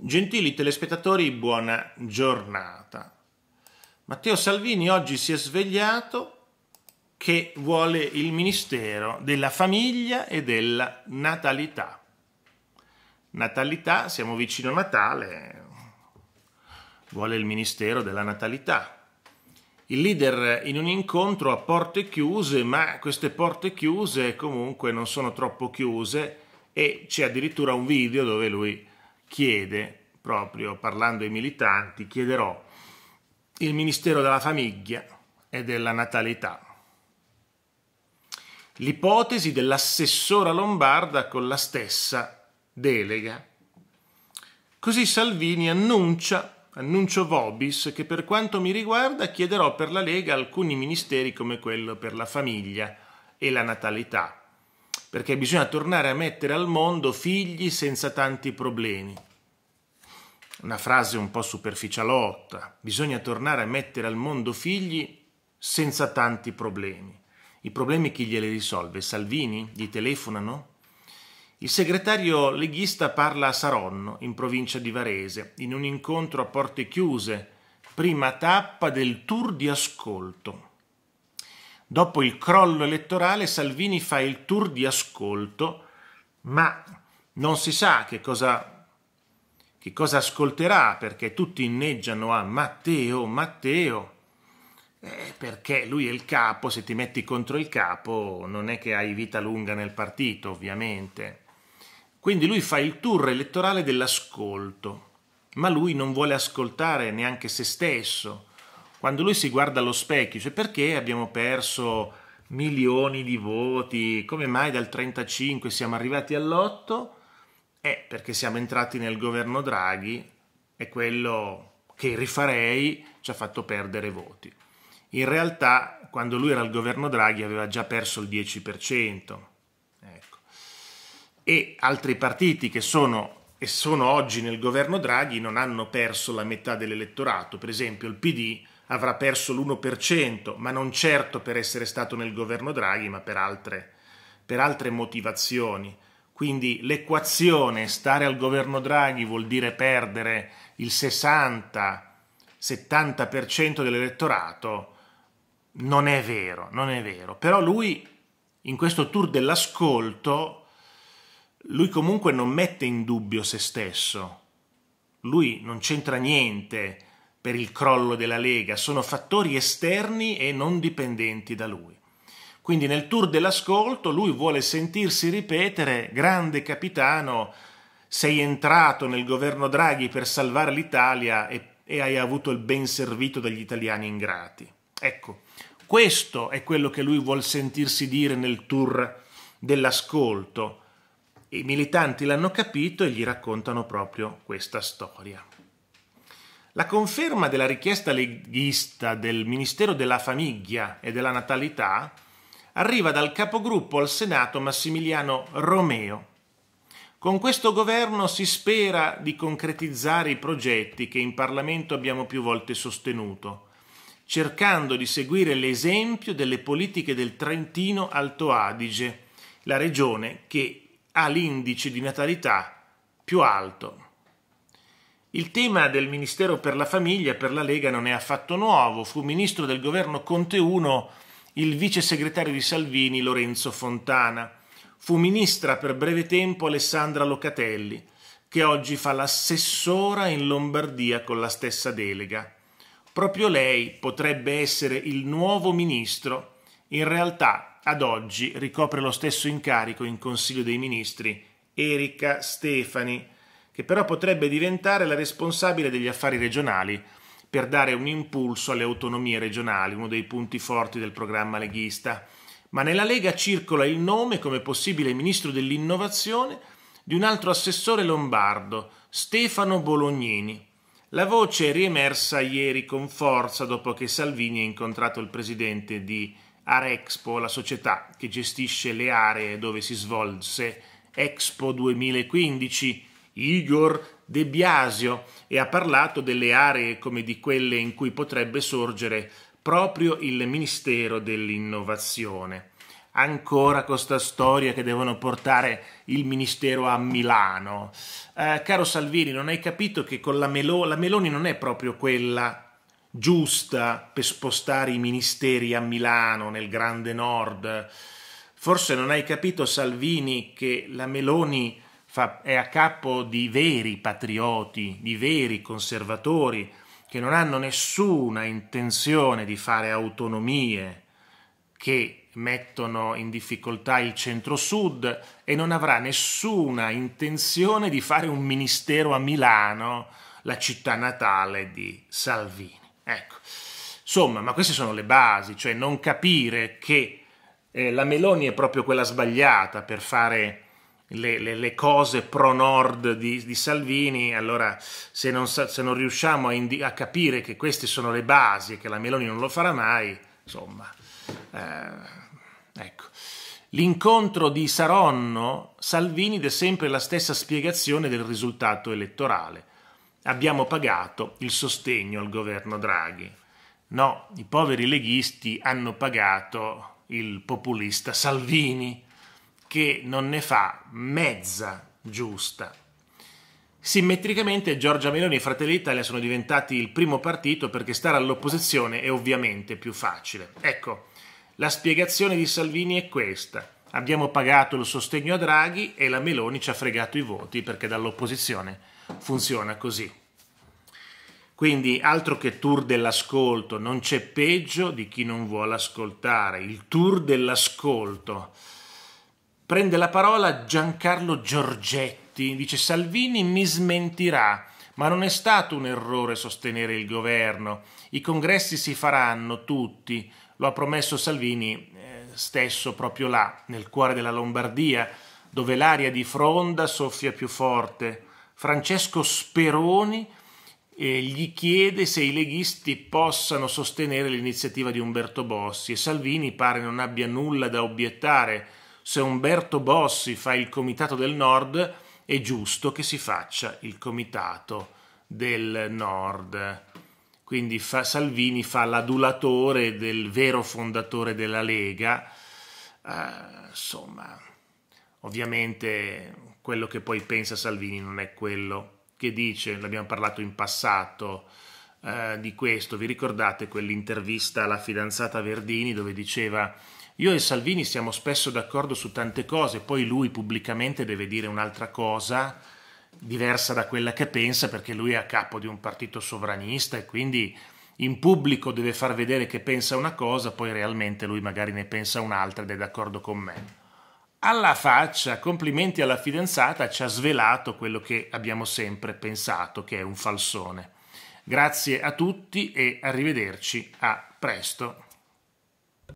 Gentili telespettatori, buona giornata. Matteo Salvini oggi si è svegliato che vuole il Ministero della Famiglia e della Natalità. Natalità, siamo vicino a Natale, vuole il Ministero della Natalità. Il leader in un incontro a porte chiuse, ma queste porte chiuse comunque non sono troppo chiuse e c'è addirittura un video dove lui chiede, proprio parlando ai militanti, chiederò il Ministero della Famiglia e della Natalità. L'ipotesi dell'assessora lombarda con la stessa delega. Così Salvini annuncia, annuncio Vobis, che per quanto mi riguarda chiederò per la Lega alcuni ministeri come quello per la famiglia e la natalità, perché bisogna tornare a mettere al mondo figli senza tanti problemi. Una frase un po' superficialotta, bisogna tornare a mettere al mondo figli senza tanti problemi. I problemi chi glieli risolve? Salvini? Gli telefonano? Il segretario leghista parla a Saronno, in provincia di Varese, in un incontro a porte chiuse, prima tappa del tour di ascolto. Dopo il crollo elettorale Salvini fa il tour di ascolto, ma non si sa che cosa, che cosa ascolterà perché tutti inneggiano a Matteo, Matteo, eh, perché lui è il capo, se ti metti contro il capo non è che hai vita lunga nel partito ovviamente. Quindi lui fa il tour elettorale dell'ascolto, ma lui non vuole ascoltare neanche se stesso quando lui si guarda allo specchio, cioè perché abbiamo perso milioni di voti, come mai dal 35 siamo arrivati all'8? È eh, perché siamo entrati nel governo Draghi e quello che rifarei ci ha fatto perdere voti. In realtà, quando lui era al governo Draghi aveva già perso il 10%. Ecco. E altri partiti che sono e sono oggi nel governo Draghi non hanno perso la metà dell'elettorato, per esempio il PD avrà perso l'1%, ma non certo per essere stato nel governo Draghi, ma per altre, per altre motivazioni. Quindi l'equazione stare al governo Draghi vuol dire perdere il 60-70% dell'elettorato, non è vero, non è vero. Però lui, in questo tour dell'ascolto, lui comunque non mette in dubbio se stesso, lui non c'entra niente per il crollo della Lega, sono fattori esterni e non dipendenti da lui. Quindi nel tour dell'ascolto lui vuole sentirsi ripetere grande capitano, sei entrato nel governo Draghi per salvare l'Italia e, e hai avuto il ben servito dagli italiani ingrati. Ecco, questo è quello che lui vuole sentirsi dire nel tour dell'ascolto. I militanti l'hanno capito e gli raccontano proprio questa storia. La conferma della richiesta leghista del Ministero della Famiglia e della Natalità arriva dal capogruppo al Senato Massimiliano Romeo. Con questo governo si spera di concretizzare i progetti che in Parlamento abbiamo più volte sostenuto, cercando di seguire l'esempio delle politiche del Trentino Alto Adige, la regione che ha l'indice di natalità più alto. Il tema del Ministero per la Famiglia per la Lega non è affatto nuovo. Fu ministro del governo Conte I il vice segretario di Salvini Lorenzo Fontana. Fu ministra per breve tempo Alessandra Locatelli, che oggi fa l'assessora in Lombardia con la stessa delega. Proprio lei potrebbe essere il nuovo ministro. In realtà, ad oggi, ricopre lo stesso incarico in Consiglio dei Ministri Erika Stefani, che però potrebbe diventare la responsabile degli affari regionali per dare un impulso alle autonomie regionali, uno dei punti forti del programma leghista. Ma nella Lega circola il nome come possibile ministro dell'innovazione di un altro assessore lombardo, Stefano Bolognini. La voce è riemersa ieri con forza dopo che Salvini ha incontrato il presidente di Arexpo, la società che gestisce le aree dove si svolse Expo 2015, Igor De Biasio e ha parlato delle aree come di quelle in cui potrebbe sorgere proprio il Ministero dell'Innovazione. Ancora questa storia che devono portare il Ministero a Milano. Eh, caro Salvini, non hai capito che con la, Melo- la Meloni non è proprio quella giusta per spostare i ministeri a Milano, nel Grande Nord. Forse non hai capito, Salvini, che la Meloni fa, è a capo di veri patrioti, di veri conservatori, che non hanno nessuna intenzione di fare autonomie che mettono in difficoltà il centro-sud e non avrà nessuna intenzione di fare un ministero a Milano, la città natale di Salvini. Ecco. Insomma, ma queste sono le basi, cioè non capire che eh, la Meloni è proprio quella sbagliata per fare le, le, le, cose pro nord di, di Salvini, allora se non, se non riusciamo a, a, capire che queste sono le basi e che la Meloni non lo farà mai, insomma, eh, ecco. L'incontro di Saronno, Salvini dà sempre la stessa spiegazione del risultato elettorale. Abbiamo pagato il sostegno al governo Draghi. No, i poveri leghisti hanno pagato il populista Salvini che non ne fa mezza giusta. Simmetricamente Giorgia Meloni e Fratelli d'Italia sono diventati il primo partito perché stare all'opposizione è ovviamente più facile. Ecco, la spiegazione di Salvini è questa. Abbiamo pagato il sostegno a Draghi e la Meloni ci ha fregato i voti perché dall'opposizione funziona così. Quindi altro che tour dell'ascolto, non c'è peggio di chi non vuole ascoltare, il tour dell'ascolto prende la parola Giancarlo Giorgetti, dice Salvini mi smentirà, ma non è stato un errore sostenere il governo, i congressi si faranno tutti, lo ha promesso Salvini eh, stesso proprio là, nel cuore della Lombardia, dove l'aria di fronda soffia più forte. Francesco Speroni eh, gli chiede se i leghisti possano sostenere l'iniziativa di Umberto Bossi e Salvini pare non abbia nulla da obiettare se Umberto Bossi fa il comitato del nord, è giusto che si faccia il comitato del nord. Quindi fa, Salvini fa l'adulatore del vero fondatore della Lega. Uh, insomma, ovviamente quello che poi pensa Salvini non è quello che dice, l'abbiamo parlato in passato uh, di questo. Vi ricordate quell'intervista alla fidanzata Verdini dove diceva io e Salvini siamo spesso d'accordo su tante cose, poi lui pubblicamente deve dire un'altra cosa diversa da quella che pensa perché lui è a capo di un partito sovranista e quindi in pubblico deve far vedere che pensa una cosa, poi realmente lui magari ne pensa un'altra ed è d'accordo con me. Alla faccia, complimenti alla fidanzata, ci ha svelato quello che abbiamo sempre pensato, che è un falsone. Grazie a tutti e arrivederci a presto.